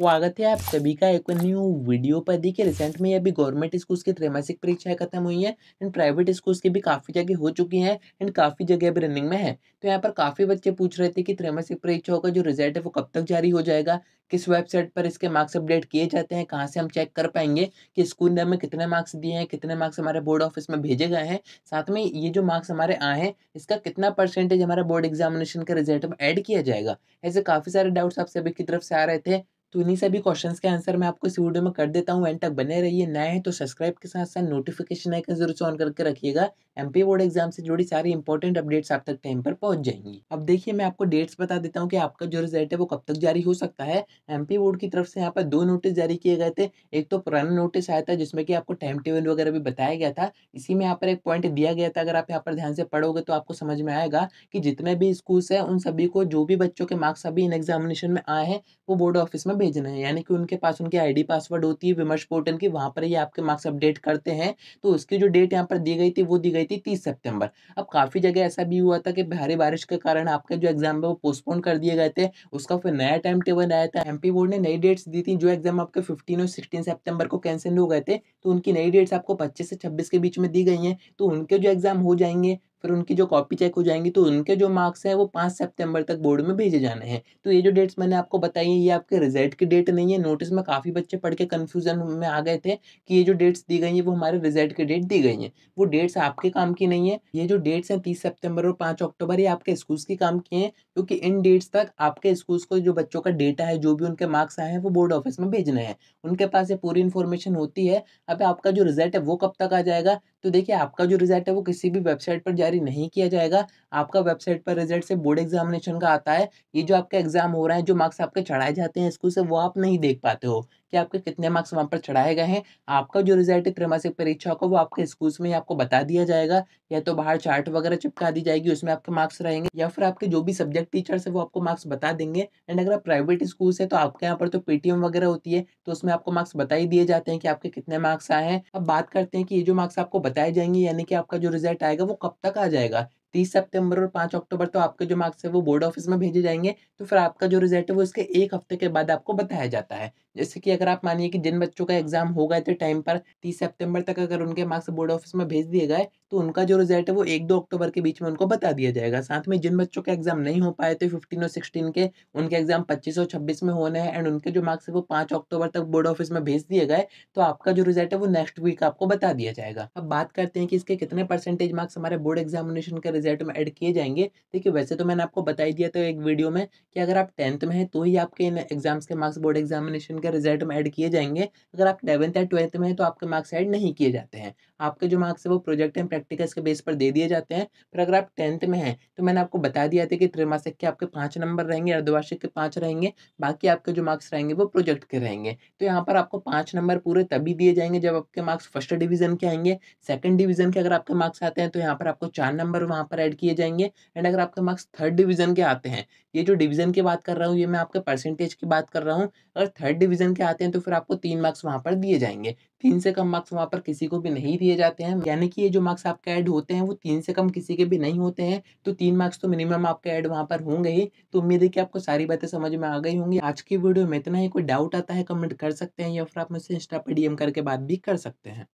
स्वागत है आप सभी का एक न्यू वीडियो पर देखिए रिसेंट में अभी गवर्नमेंट स्कूल्स की त्रैमासिक परीक्षाएं खत्म हुई हैं एंड प्राइवेट स्कूल्स की भी काफ़ी जगह हो चुकी हैं एंड काफ़ी जगह अभी रनिंग में है तो यहाँ पर काफ़ी बच्चे पूछ रहे थे कि त्रैमासिक परीक्षाओं का जो रिजल्ट है वो कब तक जारी हो जाएगा किस वेबसाइट पर इसके मार्क्स अपडेट किए जाते हैं कहाँ से हम चेक कर पाएंगे कि स्कूल ने हमें कितने मार्क्स दिए हैं कितने मार्क्स हमारे बोर्ड ऑफिस में भेजे गए हैं साथ में ये जो मार्क्स हमारे आए हैं इसका कितना परसेंटेज हमारे बोर्ड एग्जामिनेशन के रिजल्ट में ऐड किया जाएगा ऐसे काफ़ी सारे डाउट्स आप सभी की तरफ से आ रहे थे तो इन्हीं सभी क्वेश्चन के आंसर मैं आपको इस वीडियो में कर देता हूँ एंड तक बने रहिए नए हैं तो सब्सक्राइब के साथ साथ नोटिफिकेशन आइकन जरूर से ऑन करके रखिएगा एमपी बोर्ड एग्जाम से जुड़ी सारी इंपॉर्टेंट अपडेट्स आप तक टाइम पर पहुंच जाएंगी अब देखिए मैं आपको डेट्स बता देता हूँ कि आपका जो रिजल्ट है वो कब तक जारी हो सकता है पी बोर्ड की तरफ से यहाँ पर दो नोटिस जारी किए गए थे एक तो पुराना नोटिस आया था जिसमें कि आपको टाइम टेबल वगैरह भी बताया गया था इसी में यहाँ पर एक पॉइंट दिया गया था अगर आप यहाँ पर ध्यान से पढ़ोगे तो आपको समझ में आएगा कि जितने भी स्कूल्स हैं उन सभी को जो भी बच्चों के मार्क्स अभी इन एग्जामिनेशन में आए हैं वो बोर्ड ऑफिस में भेजना है यानी कि उनके पास उनकी आईडी पासवर्ड होती है विमर्श पोर्टल की वहाँ पर ये आपके मार्क्स अपडेट करते हैं तो उसकी जो डेट यहाँ पर दी गई थी वो दी गई थी तीस सितंबर अब काफ़ी जगह ऐसा भी हुआ था कि भारी बारिश के कारण आपके जो एग्जाम है वो पोस्टपोन कर दिए गए थे उसका फिर नया टाइम टेबल आया था एम बोर्ड ने नई डेट्स दी थी जो एग्जाम आपके फिफ्टीन और सिक्सटीन सेप्टेम्बर को कैंसिल हो गए थे तो उनकी नई डेट्स आपको पच्चीस से छब्बीस के बीच में दी गई हैं तो उनके जो एग्जाम हो जाएंगे फिर उनकी जो कॉपी चेक हो जाएंगी तो उनके जो मार्क्स हैं वो पाँच सितंबर तक बोर्ड में भेजे जाने हैं तो ये जो डेट्स मैंने आपको बताई हैं ये आपके रिजल्ट की डेट नहीं है नोटिस में काफ़ी बच्चे पढ़ के कन्फ्यूजन में आ गए थे कि ये जो डेट्स दी गई हैं वो हमारे रिजल्ट की डेट दी गई हैं वो डेट्स आपके काम की नहीं है ये जो डेट्स हैं तीस सेप्टेम्बर और पाँच अक्टूबर ये आपके स्कूल्स के काम की हैं क्योंकि इन डेट्स तक आपके स्कूल्स को जो बच्चों का डेटा है जो भी उनके मार्क्स आए हैं वो बोर्ड ऑफिस में भेजना है उनके पास ये पूरी इन्फॉर्मेशन होती है अब आपका जो रिजल्ट है वो कब तक आ जाएगा तो देखिए आपका जो रिजल्ट है वो किसी भी वेबसाइट पर जारी नहीं किया जाएगा आपका वेबसाइट पर रिजल्ट से बोर्ड एग्जामिनेशन का आता है ये जो आपका एग्जाम हो रहा है जो मार्क्स आपके चढ़ाए जाते हैं स्कूल से वो आप नहीं देख पाते हो कि आपके कितने मार्क्स वहाँ पर चढ़ाए गए हैं आपका जो रिजल्ट है त्रैमासिक परीक्षा होगा वो आपके स्कूल में आपको बता दिया जाएगा या तो बाहर चार्ट वगैरह चिपका दी जाएगी उसमें आपके मार्क्स रहेंगे या फिर आपके जो भी सब्जेक्ट टीचर्स है वो आपको मार्क्स बता देंगे एंड अगर आप प्राइवेट स्कूल है तो आपके यहाँ पर तो पेटीएम वगैरह होती है तो उसमें आपको मार्क्स बता ही दिए जाते हैं कि आपके कितने मार्क्स आए हैं अब बात करते हैं कि ये जो मार्क्स आपको बताए जाएंगे यानी कि आपका जो रिजल्ट आएगा वो कब तक आ जाएगा तीस सितंबर और पाँच अक्टूबर तो आपके जो मार्क्स है वो बोर्ड ऑफिस में भेजे जाएंगे तो फिर आपका जो रिजल्ट है वो इसके एक हफ्ते के बाद आपको बताया जाता है जैसे कि अगर आप मानिए कि जिन बच्चों का एग्जाम हो गए थे टाइम पर तीस सितंबर तक अगर उनके मार्क्स बोर्ड ऑफिस में भेज दिए गए तो उनका जो रिजल्ट है वो एक दो अक्टूबर के बीच में उनको बता दिया जाएगा साथ में जिन बच्चों के एग्जाम नहीं हो पाए थे फिफ्टीन और सिक्सटीन के उनके एग्जाम पच्चीस और छब्बीस में होने हैं एंड उनके जो मार्क्स है वो पाँच अक्टूबर तक बोर्ड ऑफिस में भेज दिए गए तो आपका जो रिजल्ट है वो नेक्स्ट वीक आपको बता दिया जाएगा अब बात करते हैं कि इसके कितने परसेंटेज मार्क्स हमारे बोर्ड एग्जामिनेशन के रिजल्ट में एड किए जाएंगे देखिए वैसे तो मैंने आपको बताई दिया था एक वीडियो में कि अगर आप टेंथ में है तो ही आपके इन एग्जाम्स के मार्क्स बोर्ड एग्जामिनेशन के रिजल्ट में एड किए जाएंगे अगर आप इलेवंथ या ट्वेल्थ में है तो आपके मार्क्स एड नहीं किए जाते हैं आपके जो मार्क्स है वो प्रोजेक्ट एंड प्रैक्टिकल्स के बेस पर दे दिए जाते हैं पर अगर आप टेंथ में हैं तो मैंने आपको बता दिया था कि त्रिमासिक के आपके पाँच नंबर रहेंगे अर्धवार्षिक के पाँच रहेंगे बाकी आपके जो मार्क्स रहेंगे वो प्रोजेक्ट के रहेंगे तो यहाँ पर आपको पाँच नंबर पूरे तभी दिए जाएंगे जब आपके मार्क्स फर्स्ट डिवीजन के आएंगे सेकंड डिवीजन के अगर आपके मार्क्स आते हैं तो यहाँ पर आपको चार नंबर वहाँ पर ऐड किए जाएंगे एंड अगर आपके मार्क्स थर्ड डिवीजन के आते हैं ये जो डिवीजन की बात कर रहा हूँ ये मैं आपके परसेंटेज की बात कर रहा हूँ अगर थर्ड डिवीजन के आते हैं तो फिर आपको तीन मार्क्स वहाँ पर दिए जाएंगे तीन से कम मार्क्स वहाँ पर किसी को भी नहीं दिए जाते हैं यानी कि ये जो मार्क्स आपके ऐड होते हैं वो तीन से कम किसी के भी नहीं होते हैं तो तीन मार्क्स तो मिनिमम आपके ऐड वहाँ पर होंगे ही तो उम्मीद है कि आपको सारी बातें समझ में आ गई होंगी आज की वीडियो में इतना ही कोई डाउट आता है कमेंट कर सकते हैं या फिर आप मुझसे इंस्टा पर डीएम करके बात भी कर सकते हैं